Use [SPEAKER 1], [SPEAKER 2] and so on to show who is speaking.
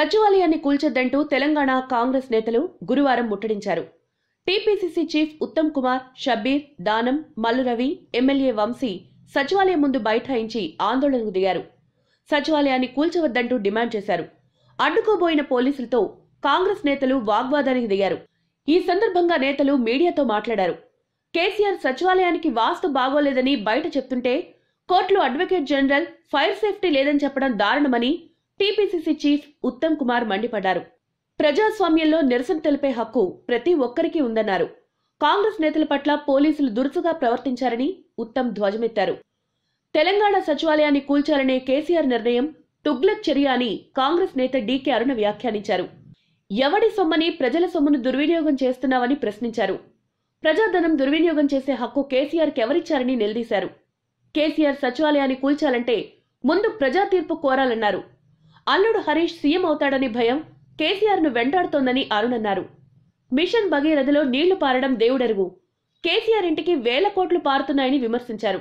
[SPEAKER 1] సచివాలయాన్ని కూల్చొద్దంటూ తెలంగాణ కాంగ్రెస్ నేతలు గురువారం ముట్టడించారు TPCC chief Uttam Kumar Shabbir Danam Mallu Ravi MLA Vamsi సచివాలయం ముందు బైఠాయించి ఆందోళనకు దిగారు సచివాలయాన్ని కూల్చవద్దంటూ డిమాండ్ చేశారు అడ్డుకోబోయిన పోలీసులతో కాంగ్రెస్ నేతలు వాగ్వాదానికి దిగారు ఈ సందర్భంగా నేతలు మీడియాతో మాట్లాడారు కేసీఆర్ సచివాలయానికి వాస్తు బాగోలేదని బయట చెప్తుంటే కోర్టులో అడ్వకేట్ జనరల్ ఫైర్ సేఫ్టీ లేదని చెప్పడం దారుణమని టీపీసీసీ చీఫ్ ఉత్తమ్ కుమార్ మండిపడ్డారు ప్రజాస్వామ్యంలో నిరసన తెలిపే హక్కు ప్రతి ఒక్కరికి ఉందన్నారు కాంగ్రెస్ నేతల పట్ల పోలీసులు దురుసుగా ప్రవర్తించారని ఉత్తమ్ ధ్వజమెత్తారు తెలంగాణ సచివాలయాన్ని కూల్చాలనే కేసీఆర్ నిర్ణయం తుగ్లక్ చర్య అని కాంగ్రెస్ నేత డీకే అరుణ వ్యాఖ్యానించారు ఎవడి సొమ్మని ప్రజల సొమ్మును దుర్వినియోగం చేస్తున్నావని ప్రశ్నించారు ప్రజాధనం దుర్వినియోగం చేసే హక్కు కేసీఆర్ ఎవరిచ్చారని నిలదీశారు కేసీఆర్ సచివాలయాన్ని కూల్చాలంటే ముందు ప్రజా తీర్పు కోరాలన్నారు అల్లుడు హరీష్ సీఎం అవుతాడని భయం కేసీఆర్ను వెంటాడుతోందని అరుణ్ అన్నారు మిషన్ భగీరథలో నీళ్లు పారడం దేవుడెరుగు కేసీఆర్ ఇంటికి వేల కోట్లు పారుతున్నాయని విమర్శించారు